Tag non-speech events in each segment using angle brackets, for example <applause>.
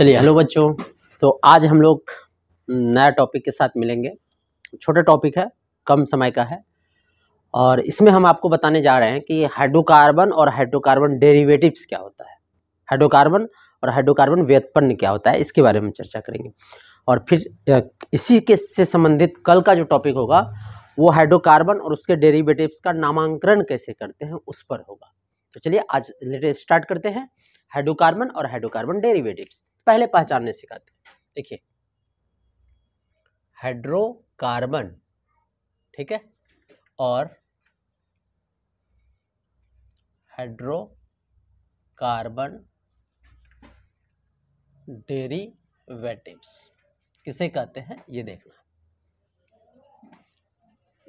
चलिए हेलो बच्चों तो आज हम लोग हम्म, नया टॉपिक के साथ मिलेंगे छोटा टॉपिक है कम समय का है और इसमें हम आपको बताने जा रहे हैं कि हाइड्रोकार्बन और हाइड्रोकार्बन डेरिवेटिव्स क्या होता है हाइड्रोकार्बन और हाइड्रोकार्बन व्यत्पन्न क्या होता है इसके बारे में चर्चा करेंगे और फिर इसी के से संबंधित कल का जो टॉपिक होगा वो हाइड्रोकार्बन और उसके डेरीवेटिव्स का नामांकन कैसे करते हैं उस पर होगा तो चलिए आज लेटेस्ट स्टार्ट करते हैं हाइड्रोकार्बन और हाइड्रोकार्बन डेरिवेटिव्स पहले पहचानने सिखाते हैं देखिए हाइड्रोकार्बन ठीक है और हाइड्रोकार्बन डेरिवेटिव्स किसे कहते हैं ये देखना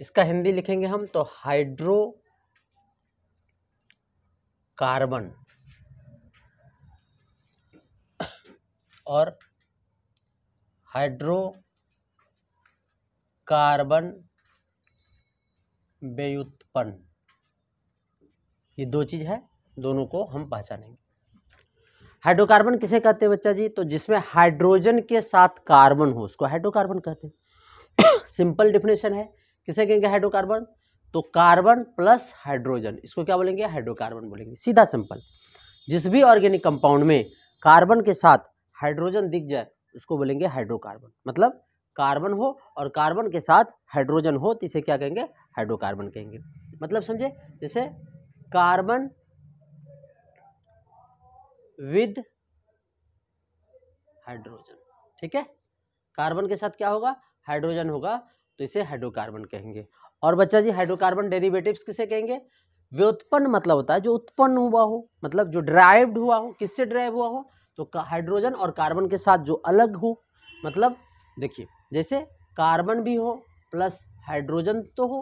इसका हिंदी लिखेंगे हम तो हाइड्रो कार्बन और हाइड्रोकार्बन व्युत्पन्न ये दो चीज़ है दोनों को हम पहचानेंगे हाइड्रोकार्बन किसे कहते हैं बच्चा जी तो जिसमें हाइड्रोजन के साथ कार्बन हो उसको हाइड्रोकार्बन कहते हैं सिंपल <coughs> डिफिनेशन है किसे कहेंगे हाइड्रोकार्बन तो कार्बन प्लस हाइड्रोजन इसको क्या बोलेंगे हाइड्रोकार्बन बोलेंगे सीधा सिंपल जिस भी ऑर्गेनिक कंपाउंड में कार्बन के साथ हाइड्रोजन दिख जाए उसको बोलेंगे हाइड्रोकार्बन मतलब कार्बन हो और कार्बन के साथ हाइड्रोजन हो तो इसे क्या कहेंगे हाइड्रोकार्बन कहेंगे मतलब समझे जैसे कार्बन विद हाइड्रोजन ठीक है कार्बन के साथ क्या होगा हाइड्रोजन होगा तो इसे हाइड्रोकार्बन कहेंगे और बच्चा जी हाइड्रोकार्बन डेरिवेटिव्स किसे कहेंगे व्युत्पन्न मतलब होता है जो उत्पन्न हुआ हो मतलब जो ड्राइव्ड हुआ हो किससे ड्राइव हुआ हो तो हाइड्रोजन और कार्बन के साथ जो अलग हो मतलब देखिए जैसे कार्बन भी हो प्लस हाइड्रोजन तो हो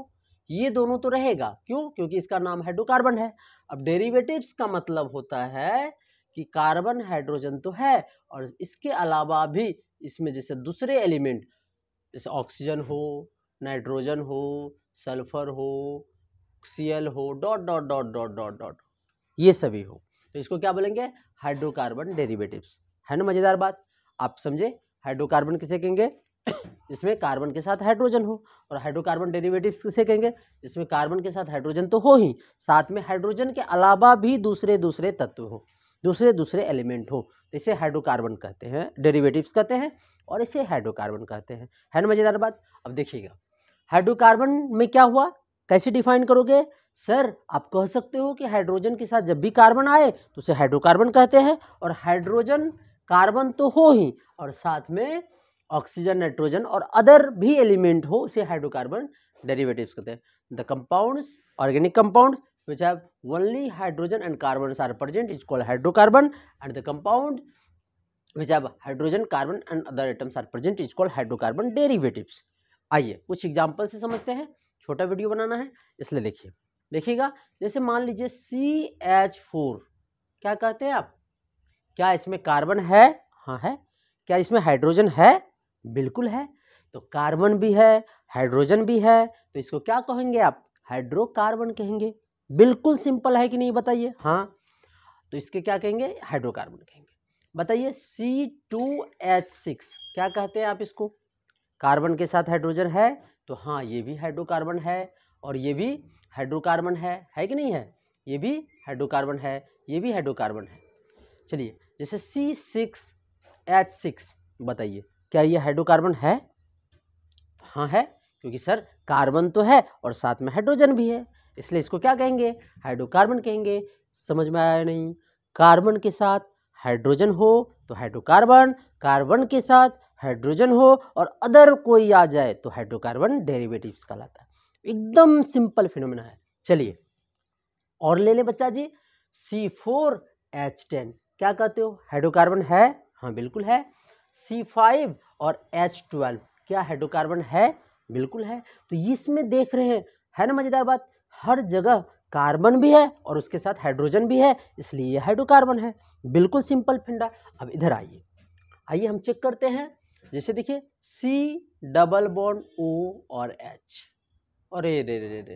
ये दोनों तो रहेगा क्यों क्योंकि इसका नाम हाइड्रोकार्बन है अब डेरिवेटिव्स का मतलब होता है कि कार्बन हाइड्रोजन तो है और इसके अलावा भी इसमें जैसे दूसरे एलिमेंट जैसे ऑक्सीजन हो नाइट्रोजन हो सल्फर हो सी हो dot dot dot dot dot dot ये सभी हो तो इसको क्या बोलेंगे हाइड्रोकार्बन डेरिवेटिव्स है ना मज़ेदार बात आप समझे हाइड्रोकार्बन किसे कहेंगे इसमें कार्बन के साथ हाइड्रोजन हो और हाइड्रोकार्बन डेरिवेटिव्स किसे कहेंगे इसमें कार्बन के साथ हाइड्रोजन तो हो ही साथ में हाइड्रोजन के अलावा भी दूसरे दूसरे तत्व हो दूसरे दूसरे एलिमेंट हो तो इसे हाइड्रोकार्बन कहते हैं डेरिवेटिव्स कहते हैं और इसे हाइड्रोकार्बन कहते हैं है ना मज़ेदार बात अब देखिएगा हाइड्रोकार्बन में क्या हुआ कैसे डिफाइन करोगे सर आप कह सकते हो कि हाइड्रोजन के साथ जब भी कार्बन आए तो उसे हाइड्रोकार्बन कहते हैं और हाइड्रोजन कार्बन तो हो ही और साथ में ऑक्सीजन नाइट्रोजन और अदर भी एलिमेंट हो उसे हाइड्रोकार्बन डेरिवेटिव्स कहते हैं the compounds organic compound which have only hydrogen and carbon are present is called hydrocarbon and the compound which have hydrogen carbon and other items are present is called hydrocarbon derivatives आइए कुछ example से समझते हैं छोटा video बनाना है इसलिए देखिए देखिएगा जैसे मान लीजिए सी एच फोर क्या कहते हैं आप क्या इसमें कार्बन है हाँ है क्या इसमें हाइड्रोजन है बिल्कुल है तो कार्बन भी है हाइड्रोजन भी है तो इसको क्या कहेंगे आप हाइड्रोकार्बन कहेंगे बिल्कुल सिंपल है कि नहीं बताइए हाँ तो इसके क्या कहेंगे हाइड्रोकार्बन कहेंगे बताइए सी टू एच सिक्स क्या कहते हैं आप इसको कार्बन के साथ हाइड्रोजन है तो हाँ ये भी हाइड्रोकार्बन है और ये भी हाइड्रोकार्बन है है कि नहीं है ये भी हाइड्रोकार्बन है ये भी हाइड्रोकार्बन है चलिए जैसे सी सिक्स एच सिक्स बताइए क्या ये हाइड्रोकार्बन है हाँ है क्योंकि सर कार्बन तो है और साथ में हाइड्रोजन भी है इसलिए इसको क्या कहेंगे हाइड्रोकार्बन कहेंगे समझ में आया नहीं कार्बन के साथ हाइड्रोजन हो तो हाइड्रोकार्बन कार्बन के साथ हाइड्रोजन हो और अदर कोई आ जाए तो हाइड्रोकार्बन डेरिवेटिव्स कहलाता है एकदम सिंपल फिनोमिना है चलिए और ले लें बच्चा जी सी फोर एच टेन क्या कहते हो हाइड्रोकार्बन है हाँ बिल्कुल है सी फाइव और एच ट्वेल्व क्या हाइड्रोकार्बन है बिल्कुल है तो इसमें देख रहे हैं है ना मज़ेदार बात हर जगह कार्बन भी है और उसके साथ हाइड्रोजन भी है इसलिए ये हाइड्रोकार्बन है बिल्कुल सिंपल फिंडा अब इधर आइए आइए हम चेक करते हैं जैसे देखिए सी डबल बॉन्ड ओ और एच अरे रे रे रे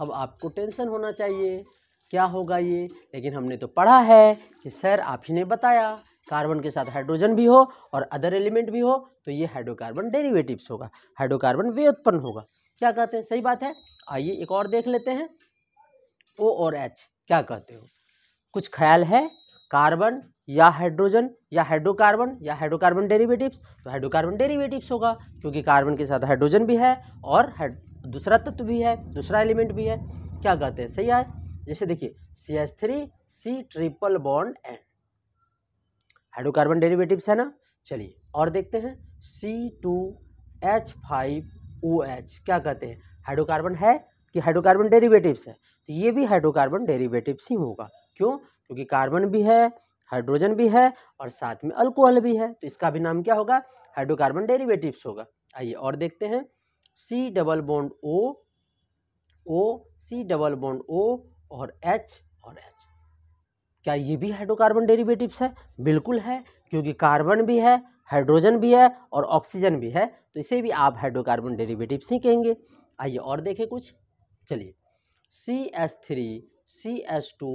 अब आपको टेंशन होना चाहिए क्या होगा ये लेकिन हमने तो पढ़ा है कि सर आप ही ने बताया कार्बन के साथ हाइड्रोजन भी हो और अदर एलिमेंट भी हो तो ये हाइड्रोकार्बन डेरिवेटिव्स होगा हाइड्रोकार्बन वे उत्पन्न होगा क्या कहते हैं सही बात है आइए एक और देख लेते हैं ओ और एच क्या कहते हो कुछ ख्याल है कार्बन या हाइड्रोजन या हाइड्रोकार्बन या हाइड्रोकार्बन डेरिवेटिव्स तो हाइड्रोकार्बन डेरिवेटिव्स होगा क्योंकि कार्बन के साथ हाइड्रोजन भी है और दूसरा तत्व भी है दूसरा एलिमेंट भी है क्या कहते हैं सही है जैसे देखिए C S three C triple bond N hydrocarbon derivatives है ना चलिए और देखते हैं C two H five O H क्या कहते हैं हाइड्रोकार्बन है कि हाइड्रोकार्बन डेरिवेटिव्स है तो ये भी हाइड्रोकार्बन डेरिवेटिव्स ही होगा क्यों क्योंकि कार्बन भी है हाइड्रोजन भी है और साथ में अल्कोहल भी है तो इसका भी नाम क्या होगा हाइड्रोकार्बन डेरिवेटिव्स होगा आइए और देखते हैं C double bond O O C double bond O और एच और एच क्या ये भी हाइड्रोकार्बन डेरिवेटिव्स है बिल्कुल है क्योंकि कार्बन भी है हाइड्रोजन भी है और ऑक्सीजन भी है तो इसे भी आप हाइड्रोकार्बन डेरिवेटिव्स ही कहेंगे आइए और देखें कुछ चलिए C S three C S two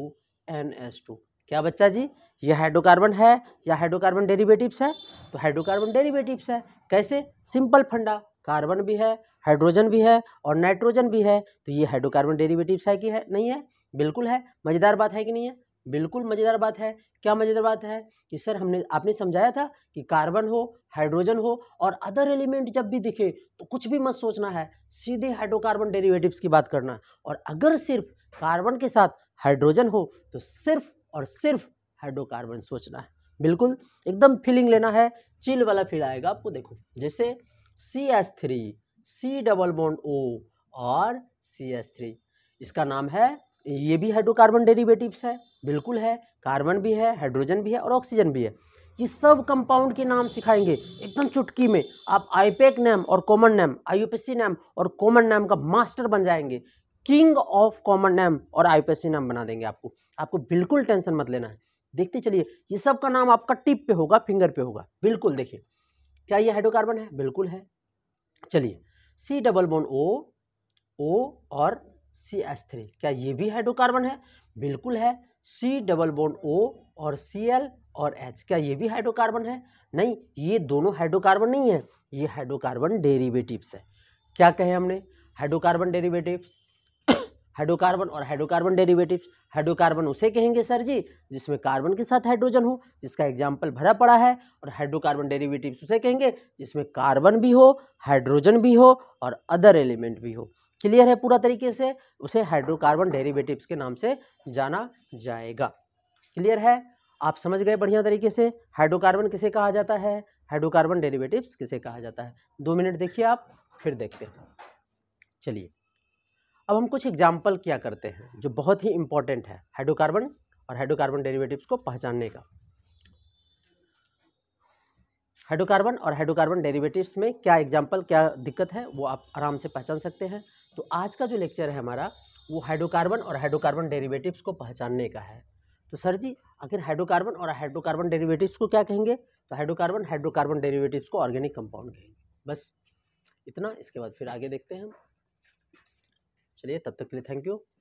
N S two क्या बच्चा जी ये हाइड्रोकार्बन है या हाइड्रोकार्बन डेरिवेटिव्स है तो हाइड्रोकार्बन डेरिवेटिव्स है कैसे सिंपल फंडा कार्बन भी है हाइड्रोजन भी है और नाइट्रोजन भी है तो ये हाइड्रोकार्बन डेरिवेटिव्स है कि है नहीं है बिल्कुल है मज़ेदार बात है कि नहीं है बिल्कुल मज़ेदार बात है क्या मज़ेदार बात है कि सर हमने आपने समझाया था कि कार्बन हो हाइड्रोजन हो और अदर एलिमेंट जब भी दिखे तो कुछ भी मत सोचना है सीधे हाइड्रोकार्बन डेरिवेटिव्स की बात करना और अगर सिर्फ कार्बन के साथ हाइड्रोजन हो तो सिर्फ और सिर्फ हाइड्रोकार्बन सोचना है बिल्कुल एकदम फीलिंग लेना है चिल वाला फील आएगा आपको देखो जैसे C S three C double bond O और सी एस थ्री इसका नाम है ये भी हाइड्रोकार्बन डेरिवेटिव्स है बिल्कुल है कार्बन भी है हाइड्रोजन भी है और ऑक्सीजन भी है ये सब कंपाउंड के नाम सिखाएंगे एकदम चुटकी में आप आईपेक नेम e और कॉमन नेम आईयूपीसी नेम और कॉमन नेम का मास्टर बन जाएंगे किंग ऑफ कॉमन नेम और सी नेम e बना देंगे आपको आपको बिल्कुल टेंशन मत लेना है देखते चलिए ये सब का नाम आपका टिप पे होगा फिंगर पे होगा बिल्कुल देखिए क्या ये हाइड्रोकार्बन है बिल्कुल है चलिए सी डबल बोन ओ ओ और सी एस थ्री क्या ये भी हाइड्रोकार्बन है बिल्कुल है सी डबल बोन ओ और सी एल और एच क्या ये भी हाइड्रोकार्बन है नहीं ये दोनों हाइड्रोकार्बन नहीं है ये हाइड्रोकार्बन डेरिवेटिव्स है क्या कहे हमने हाइड्रोकार्बन डेरिवेटिव्स हाइड्रोकार्बन और हाइड्रोकार्बन डेरिवेटिव्स हाइड्रोकार्बन उसे कहेंगे सर जी जिसमें कार्बन के साथ हाइड्रोजन हो जिसका एग्जाम्पल भरा पड़ा है और हाइड्रोकार्बन डेरिवेटिव्स उसे कहेंगे जिसमें कार्बन भी हो हाइड्रोजन भी हो और अदर एलिमेंट भी हो क्लियर है पूरा तरीके से उसे हाइड्रोकार्बन डेरिवेटिव्स के नाम से जाना जाएगा क्लियर है आप समझ गए बढ़िया तरीके से हाइड्रोकार्बन किसे कहा जाता है हाइड्रोकार्बन डेरिवेटिव्स किसे कहा जाता है दो मिनट देखिए आप फिर देखते हैं चलिए अब हम कुछ एग्जाम्पल किया करते हैं जो बहुत ही इंपॉर्टेंट है हाइड्रोकार्बन और हाइड्रोकार्बन डेरिवेटिव्स को पहचानने का हाइड्रोकार्बन और हाइड्रोकार्बन डेरिवेटिव्स में क्या एग्जाम्पल क्या दिक्कत है वो आप आराम से पहचान सकते हैं तो आज का जो लेक्चर है हमारा वो हाइड्रोकार्बन और हाइड्रोकार्बन डेरिवेटिव्स को पहचानने का है तो सर जी आखिर हाइड्रोकार्बन और हाइड्रोकार्बन डेरिवेटिव्स को क्या कहेंगे तो हाइड्रोकार्बन हाइड्रोकार्बन डेरिवेटिव्स को ऑर्गेनिक कंपाउंड कहेंगे बस इतना इसके बाद फिर आगे देखते हैं हम चलिए तब तक के लिए थैंक यू